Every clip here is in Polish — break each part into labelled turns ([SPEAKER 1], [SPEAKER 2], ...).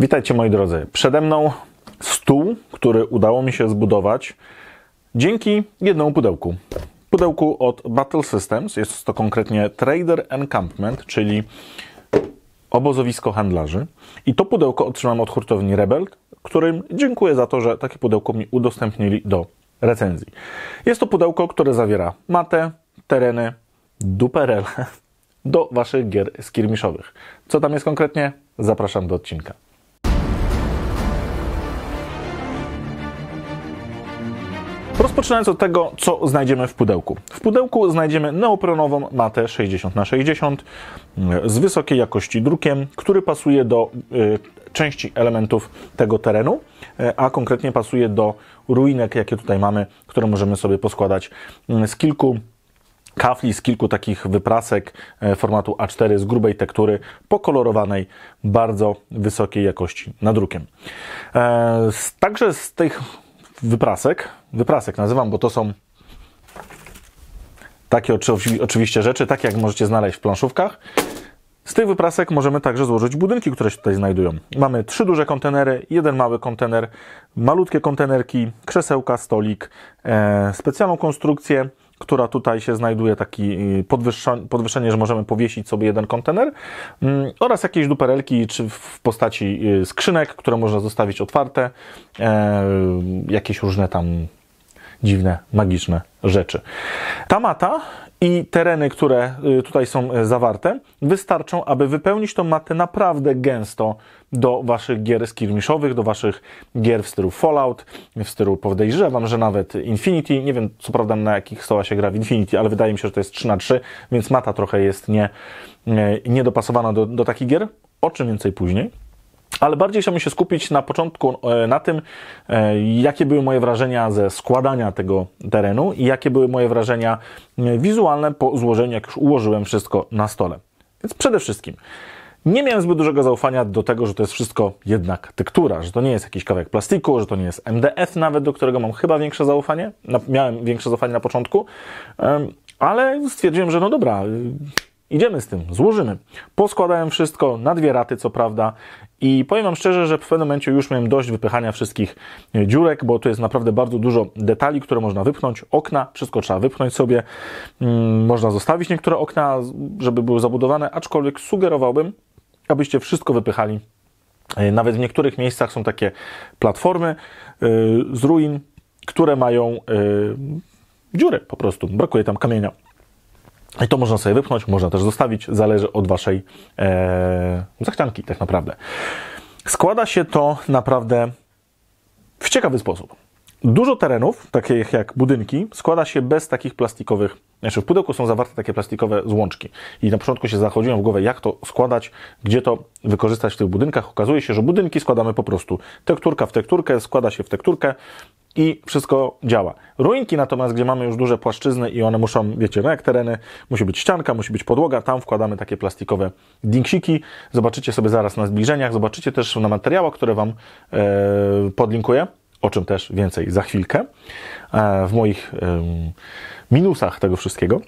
[SPEAKER 1] Witajcie moi drodzy. Przede mną stół, który udało mi się zbudować dzięki jednemu pudełku. Pudełku od Battle Systems, jest to konkretnie Trader Encampment, czyli obozowisko handlarzy. I to pudełko otrzymam od hurtowni Rebel, którym dziękuję za to, że takie pudełko mi udostępnili do recenzji. Jest to pudełko, które zawiera matę, tereny, duperele do Waszych gier skirmiszowych. Co tam jest konkretnie? Zapraszam do odcinka. Rozpoczynając od tego, co znajdziemy w pudełku. W pudełku znajdziemy neoprenową matę 60x60 z wysokiej jakości drukiem, który pasuje do y, części elementów tego terenu, e, a konkretnie pasuje do ruinek, jakie tutaj mamy, które możemy sobie poskładać mm, z kilku kafli, z kilku takich wyprasek e, formatu A4 z grubej tektury, pokolorowanej bardzo wysokiej jakości nadrukiem. E, także z tych wyprasek. Wyprasek nazywam, bo to są takie oczywiście rzeczy, takie jak możecie znaleźć w planszówkach. Z tych wyprasek możemy także złożyć budynki, które się tutaj znajdują. Mamy trzy duże kontenery, jeden mały kontener, malutkie kontenerki, krzesełka, stolik, e, specjalną konstrukcję, która tutaj się znajduje, taki y, podwyższenie, że możemy powiesić sobie jeden kontener mm, oraz jakieś duperelki, czy w postaci y, skrzynek, które można zostawić otwarte, e, jakieś różne tam dziwne, magiczne rzeczy. Ta mata i tereny, które y, tutaj są y, zawarte, wystarczą, aby wypełnić tą matę naprawdę gęsto do waszych gier skirmiszowych, do waszych gier w stylu Fallout, w stylu podejrzewam, że nawet Infinity, nie wiem co prawda na jakich stołach się gra w Infinity, ale wydaje mi się, że to jest 3 na 3, więc mata trochę jest nie, y, niedopasowana do, do takich gier, o czym więcej później. Ale bardziej chciałbym się skupić na początku e, na tym, e, jakie były moje wrażenia ze składania tego terenu i jakie były moje wrażenia e, wizualne po złożeniu, jak już ułożyłem wszystko na stole. Więc przede wszystkim nie miałem zbyt dużego zaufania do tego, że to jest wszystko jednak tektura, że to nie jest jakiś kawałek plastiku, że to nie jest MDF nawet, do którego mam chyba większe zaufanie. miałem większe zaufanie na początku, ale stwierdziłem, że no dobra, Idziemy z tym, złożymy. Poskładałem wszystko na dwie raty, co prawda, i powiem Wam szczerze, że w pewnym momencie już miałem dość wypychania wszystkich e, dziurek, bo tu jest naprawdę bardzo dużo detali, które można wypchnąć. Okna, wszystko trzeba wypchnąć sobie. Mm, można zostawić niektóre okna, żeby były zabudowane, aczkolwiek sugerowałbym, abyście wszystko wypychali. E, nawet w niektórych miejscach są takie platformy e, z ruin, które mają dziury po prostu. Brakuje tam kamienia. I to można sobie wypchnąć, można też zostawić, zależy od Waszej e, zachcianki tak naprawdę. Składa się to naprawdę w ciekawy sposób. Dużo terenów, takich jak budynki, składa się bez takich plastikowych znaczy w pudełku są zawarte takie plastikowe złączki i na początku się zachodziłem w głowę, jak to składać, gdzie to wykorzystać w tych budynkach. Okazuje się, że budynki składamy po prostu tekturka w tekturkę, składa się w tekturkę i wszystko działa. Ruinki natomiast, gdzie mamy już duże płaszczyzny i one muszą, wiecie, no jak tereny, musi być ścianka, musi być podłoga, tam wkładamy takie plastikowe dingsiki. Zobaczycie sobie zaraz na zbliżeniach, zobaczycie też na materiałach, które Wam e, podlinkuję o czym też więcej za chwilkę, e, w moich minusach tego wszystkiego.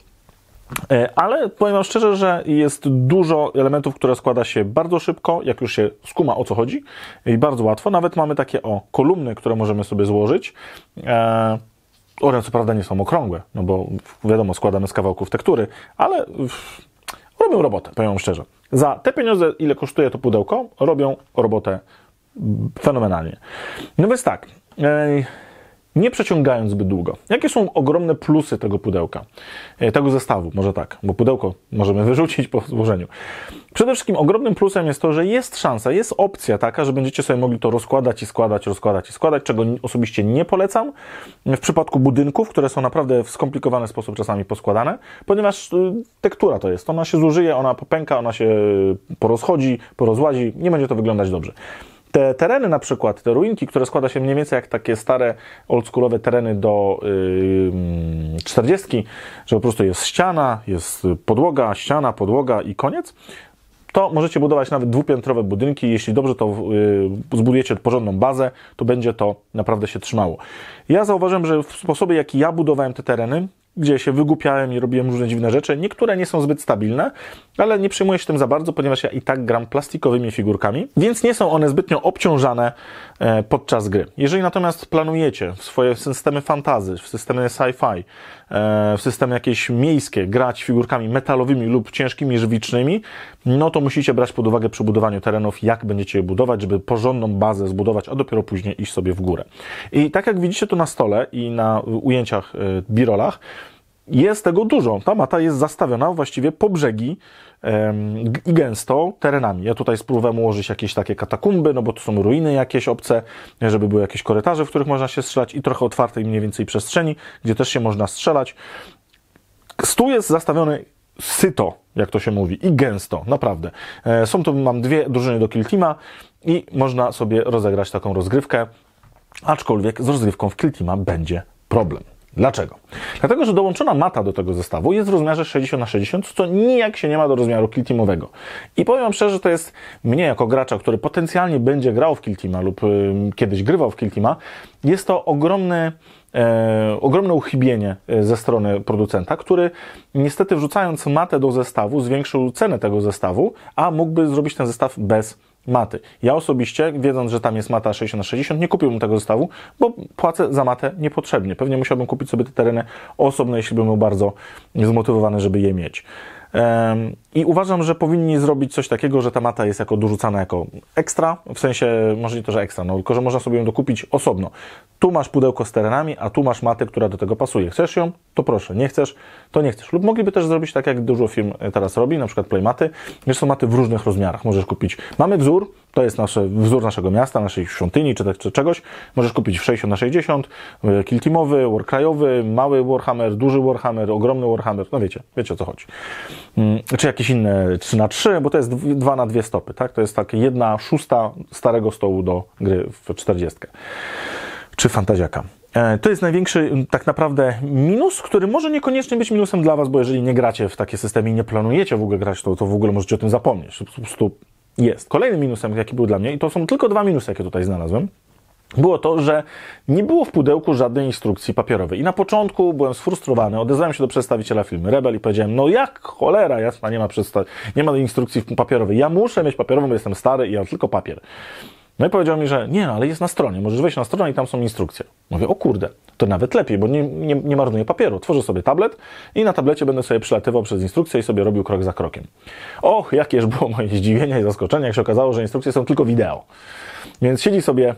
[SPEAKER 1] E, ale powiem Wam szczerze, że jest dużo elementów, które składa się bardzo szybko, jak już się skuma o co chodzi i bardzo łatwo. Nawet mamy takie o kolumny, które możemy sobie złożyć. E, one co prawda nie są okrągłe, no bo wiadomo, składamy z kawałków tektury, ale robią robotę, powiem Wam szczerze. Za te pieniądze, ile kosztuje to pudełko, robią robotę fenomenalnie. No więc tak, nie przeciągając zbyt długo. Jakie są ogromne plusy tego pudełka, tego zestawu, może tak, bo pudełko możemy wyrzucić po złożeniu. Przede wszystkim ogromnym plusem jest to, że jest szansa, jest opcja taka, że będziecie sobie mogli to rozkładać i składać, rozkładać i składać, czego osobiście nie polecam w przypadku budynków, które są naprawdę w skomplikowany sposób czasami poskładane, ponieważ y, tektura to jest, ona się zużyje, ona popęka, ona się y, porozchodzi, porozładzi, nie będzie to wyglądać dobrze te tereny na przykład, te ruinki, które składa się mniej więcej jak takie stare, oldschoolowe tereny do yy, 40, że po prostu jest ściana, jest podłoga, ściana, podłoga i koniec, to możecie budować nawet dwupiętrowe budynki. Jeśli dobrze to yy, zbudujecie porządną bazę, to będzie to naprawdę się trzymało. Ja zauważyłem, że w sposobie, jaki ja budowałem te tereny, gdzie się wygupiałem i robiłem różne dziwne rzeczy. Niektóre nie są zbyt stabilne, ale nie przejmuję się tym za bardzo, ponieważ ja i tak gram plastikowymi figurkami, więc nie są one zbytnio obciążane e, podczas gry. Jeżeli natomiast planujecie w swoje systemy fantazy, w systemy sci-fi, e, w systemy jakieś miejskie grać figurkami metalowymi lub ciężkimi żywicznymi, no to musicie brać pod uwagę przy budowaniu terenów, jak będziecie je budować, żeby porządną bazę zbudować, a dopiero później iść sobie w górę. I tak jak widzicie tu na stole i na ujęciach, e, birolach, jest tego dużo. Ta mata jest zastawiona właściwie po brzegi i gęsto terenami. Ja tutaj spróbuję ułożyć jakieś takie katakumby, no bo to są ruiny jakieś obce, żeby były jakieś korytarze, w których można się strzelać i trochę otwartej mniej więcej przestrzeni, gdzie też się można strzelać. Stół jest zastawiony syto, jak to się mówi, i gęsto, naprawdę. E, są tu, mam dwie drużyny do Kiltima i można sobie rozegrać taką rozgrywkę, aczkolwiek z rozgrywką w Kiltima będzie problem. Dlaczego? Dlatego, że dołączona mata do tego zestawu jest w rozmiarze 60 na 60 co nijak się nie ma do rozmiaru kiltimowego. I powiem Wam szczerze, że to jest mnie jako gracza, który potencjalnie będzie grał w kiltima lub y, kiedyś grywał w kiltima, jest to ogromne, e, ogromne uchybienie e, ze strony producenta, który niestety wrzucając matę do zestawu zwiększył cenę tego zestawu, a mógłby zrobić ten zestaw bez maty. Ja osobiście, wiedząc, że tam jest mata 60 na 60, nie kupiłbym tego zestawu, bo płacę za matę niepotrzebnie. Pewnie musiałbym kupić sobie te tereny osobne, jeśli bym był bardzo zmotywowany, żeby je mieć. I uważam, że powinni zrobić coś takiego, że ta mata jest jako dorzucana jako ekstra, w sensie, może nie to, że ekstra, no, tylko że można sobie ją dokupić osobno. Tu masz pudełko z terenami, a tu masz matę, która do tego pasuje. Chcesz ją? To proszę. Nie chcesz? To nie chcesz. Lub mogliby też zrobić tak, jak dużo firm teraz robi, na przykład Playmaty. Wiesz, są maty w różnych rozmiarach. Możesz kupić. Mamy wzór, to jest nasze, wzór naszego miasta, naszej świątyni czy, czy czegoś. Możesz kupić w 60 na 60, e, kiltimowy, warkrajowy, mały Warhammer, duży Warhammer, ogromny Warhammer, no wiecie, wiecie o co chodzi. Mm, czy jakieś inne 3 na 3, bo to jest 2 na 2 stopy, tak? To jest tak jedna szósta starego stołu do gry w 40. Czy fantaziaka. E, to jest największy tak naprawdę minus, który może niekoniecznie być minusem dla Was, bo jeżeli nie gracie w takie systemy i nie planujecie w ogóle grać, to, to w ogóle możecie o tym zapomnieć. Po prostu jest. Kolejnym minusem, jaki był dla mnie, i to są tylko dwa minusy, jakie tutaj znalazłem, było to, że nie było w pudełku żadnej instrukcji papierowej. I na początku byłem sfrustrowany, odezwałem się do przedstawiciela filmu Rebel i powiedziałem, no jak cholera jasna, nie ma, nie ma instrukcji papierowej. Ja muszę mieć papierową, bo jestem stary i ja mam tylko papier. No i powiedział mi, że nie, no, ale jest na stronie, możesz wejść na stronę i tam są instrukcje. Mówię, o kurde, to nawet lepiej, bo nie, nie, nie marnuję papieru. Tworzę sobie tablet i na tablecie będę sobie przylatywał przez instrukcję i sobie robił krok za krokiem. Och, jakież było moje zdziwienie i zaskoczenie, jak się okazało, że instrukcje są tylko wideo. Więc siedzi sobie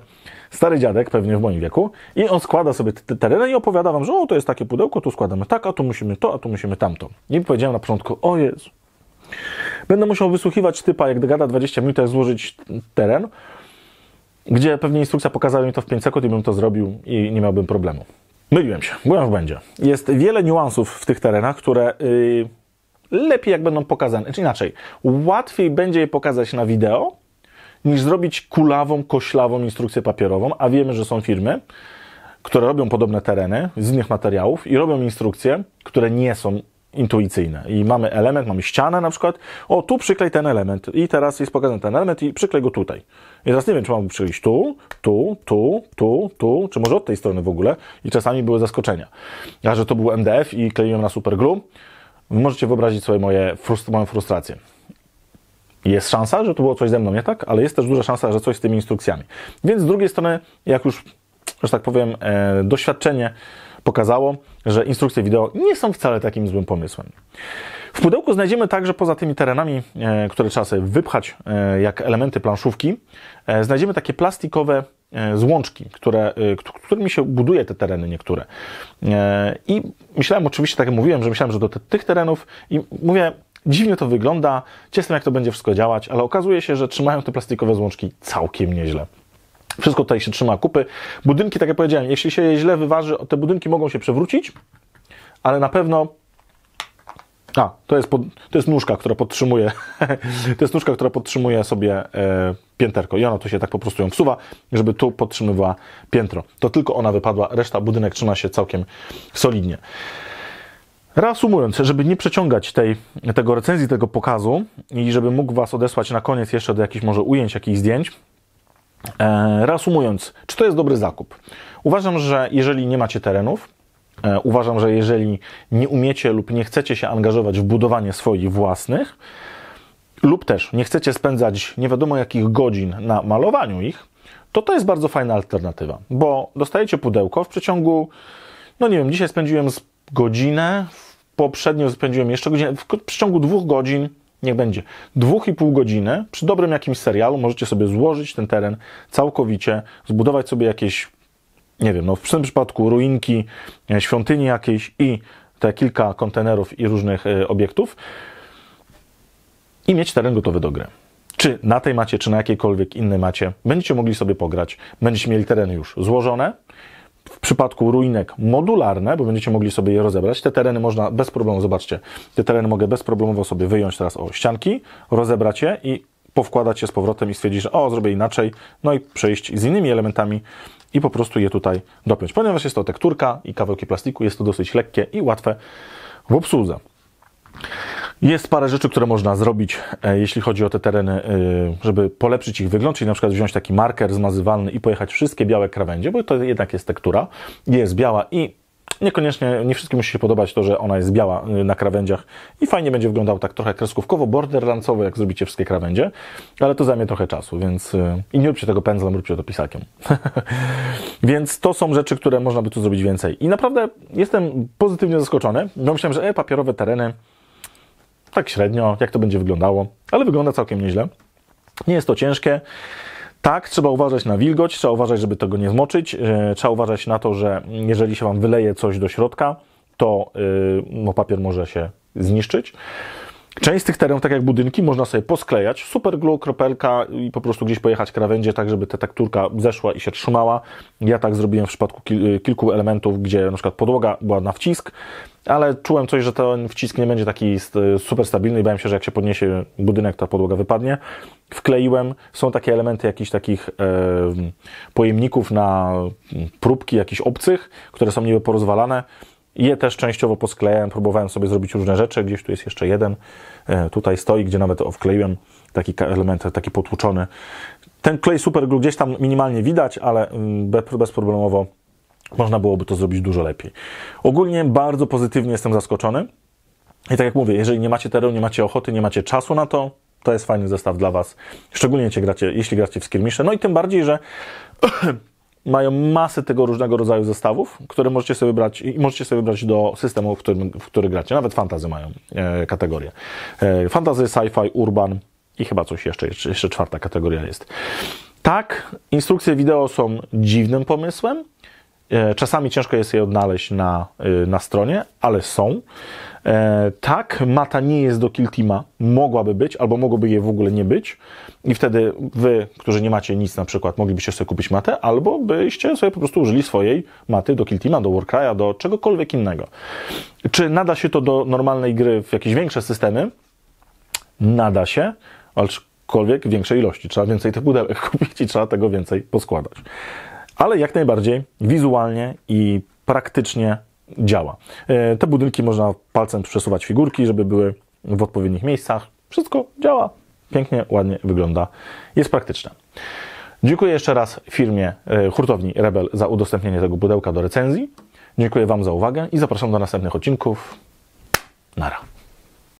[SPEAKER 1] stary dziadek, pewnie w moim wieku, i on składa sobie te tereny i opowiada wam, że o, to jest takie pudełko, tu składamy tak, a tu musimy to, a tu musimy tamto. I powiedziałem na początku, o Jezu, będę musiał wysłuchiwać typa, jak gada 20 minut, jak złożyć teren, gdzie pewnie instrukcja pokazała mi to w 5 sekund i bym to zrobił i nie miałbym problemu. Myliłem się, byłem w będzie. Jest wiele niuansów w tych terenach, które yy, lepiej jak będą pokazane, czy znaczy inaczej, łatwiej będzie je pokazać na wideo, niż zrobić kulawą, koślawą instrukcję papierową, a wiemy, że są firmy, które robią podobne tereny z innych materiałów i robią instrukcje, które nie są intuicyjne. I mamy element, mamy ścianę na przykład. O, tu przyklej ten element. I teraz jest pokazany ten element i przyklej go tutaj. I teraz nie wiem, czy mam przykleić tu, tu, tu, tu, tu, czy może od tej strony w ogóle. I czasami były zaskoczenia. Ja, że to był MDF i kleiłem na glue. Możecie wyobrazić sobie moje, frust moją frustrację. Jest szansa, że to było coś ze mną nie tak, ale jest też duża szansa, że coś z tymi instrukcjami. Więc z drugiej strony, jak już, że tak powiem, e, doświadczenie pokazało, że instrukcje wideo nie są wcale takim złym pomysłem. W pudełku znajdziemy także poza tymi terenami, e, które trzeba sobie wypchać e, jak elementy planszówki, e, znajdziemy takie plastikowe złączki, które, którymi się buduje te tereny niektóre. I myślałem oczywiście, tak jak mówiłem, że myślałem, że do tych terenów i mówię, dziwnie to wygląda, ciestem jak to będzie wszystko działać, ale okazuje się, że trzymają te plastikowe złączki całkiem nieźle. Wszystko tutaj się trzyma kupy. Budynki, tak jak powiedziałem, jeśli się je źle wyważy, te budynki mogą się przewrócić, ale na pewno a, to jest, pod, to jest nóżka, która podtrzymuje. to jest nóżka, która podtrzymuje sobie e, pięterko. I ona tu się tak po prostu ją wsuwa, żeby tu podtrzymywała piętro. To tylko ona wypadła, reszta budynek trzyma się całkiem solidnie. Reasumując, żeby nie przeciągać tej, tego recenzji, tego pokazu i żeby mógł Was odesłać na koniec jeszcze do jakichś może ujęć, jakichś zdjęć, E, reasumując, czy to jest dobry zakup? Uważam, że jeżeli nie macie terenów, e, uważam, że jeżeli nie umiecie lub nie chcecie się angażować w budowanie swoich własnych, lub też nie chcecie spędzać nie wiadomo jakich godzin na malowaniu ich, to to jest bardzo fajna alternatywa, bo dostajecie pudełko w przeciągu, no nie wiem, dzisiaj spędziłem godzinę, poprzednio spędziłem jeszcze godzinę, w przeciągu dwóch godzin niech będzie. Dwóch i pół godziny przy dobrym jakimś serialu możecie sobie złożyć ten teren całkowicie, zbudować sobie jakieś, nie wiem, no w tym przypadku ruinki, e, świątyni jakieś i te kilka kontenerów i różnych e, obiektów i mieć teren gotowy do gry. Czy na tej macie, czy na jakiejkolwiek innej macie, będziecie mogli sobie pograć, będziecie mieli tereny już złożone w przypadku ruinek modularne, bo będziecie mogli sobie je rozebrać. Te tereny można bez problemu, zobaczcie, te tereny mogę bezproblemowo sobie wyjąć teraz o ścianki, rozebrać je i powkładać je z powrotem i stwierdzić, że o, zrobię inaczej, no i przejść z innymi elementami i po prostu je tutaj dopiąć. Ponieważ jest to tekturka i kawałki plastiku, jest to dosyć lekkie i łatwe w obsłudze. Jest parę rzeczy, które można zrobić, e, jeśli chodzi o te tereny, e, żeby polepszyć ich wygląd, czyli na przykład wziąć taki marker zmazywalny i pojechać wszystkie białe krawędzie, bo to jednak jest tektura, jest biała i niekoniecznie, nie wszystkim musi się podobać to, że ona jest biała e, na krawędziach i fajnie będzie wyglądał tak trochę kreskówkowo, borderlandsowo, jak zrobicie wszystkie krawędzie, ale to zajmie trochę czasu, więc i nie róbcie tego pędzlem, róbcie to pisakiem. więc to są rzeczy, które można by tu zrobić więcej. I naprawdę jestem pozytywnie zaskoczony, bo myślałem, że e, papierowe tereny tak średnio, jak to będzie wyglądało, ale wygląda całkiem nieźle. Nie jest to ciężkie. Tak, trzeba uważać na wilgoć, trzeba uważać, żeby tego nie zmoczyć, e, trzeba uważać na to, że jeżeli się Wam wyleje coś do środka, to e, no, papier może się zniszczyć. Część z tych terenów, tak jak budynki, można sobie posklejać, super glue, kropelka i po prostu gdzieś pojechać krawędzie, tak żeby ta tekturka zeszła i się trzymała. Ja tak zrobiłem w przypadku y, kilku elementów, gdzie na przykład podłoga była na wcisk, ale czułem coś, że ten wcisk nie będzie taki super stabilny i bałem się, że jak się podniesie budynek, ta podłoga wypadnie. Wkleiłem, są takie elementy jakichś takich e, pojemników na próbki jakichś obcych, które są niby porozwalane je też częściowo posklejałem, próbowałem sobie zrobić różne rzeczy. Gdzieś tu jest jeszcze jeden, e, tutaj stoi, gdzie nawet wkleiłem taki element, taki potłuczony. Ten klej super glue gdzieś tam minimalnie widać, ale mm, bezproblemowo można byłoby to zrobić dużo lepiej. Ogólnie bardzo pozytywnie jestem zaskoczony. I tak jak mówię, jeżeli nie macie terenu, nie macie ochoty, nie macie czasu na to, to jest fajny zestaw dla Was. Szczególnie jeśli gracie, jeśli gracie w skirmisze. No i tym bardziej, że mają masę tego różnego rodzaju zestawów, które możecie sobie brać i możecie sobie brać do systemu, w którym, w który gracie. Nawet fantazy mają e, kategorie. E, fantazy, sci-fi, urban i chyba coś jeszcze, jeszcze czwarta kategoria jest. Tak, instrukcje wideo są dziwnym pomysłem, E, czasami ciężko jest je odnaleźć na, e, na stronie, ale są. E, tak, mata nie jest do Kiltima, mogłaby być, albo mogłoby jej w ogóle nie być. I wtedy wy, którzy nie macie nic na przykład, moglibyście sobie kupić matę, albo byście sobie po prostu użyli swojej maty do Kiltima, do Warcry'a, do czegokolwiek innego. Czy nada się to do normalnej gry w jakieś większe systemy? Nada się, aczkolwiek większej ilości. Trzeba więcej tych pudełek kupić i trzeba tego więcej poskładać ale jak najbardziej wizualnie i praktycznie działa. E, te budynki można palcem przesuwać figurki, żeby były w odpowiednich miejscach. Wszystko działa, pięknie, ładnie wygląda, jest praktyczne. Dziękuję jeszcze raz firmie e, hurtowni Rebel za udostępnienie tego pudełka do recenzji. Dziękuję Wam za uwagę i zapraszam do następnych odcinków. Nara.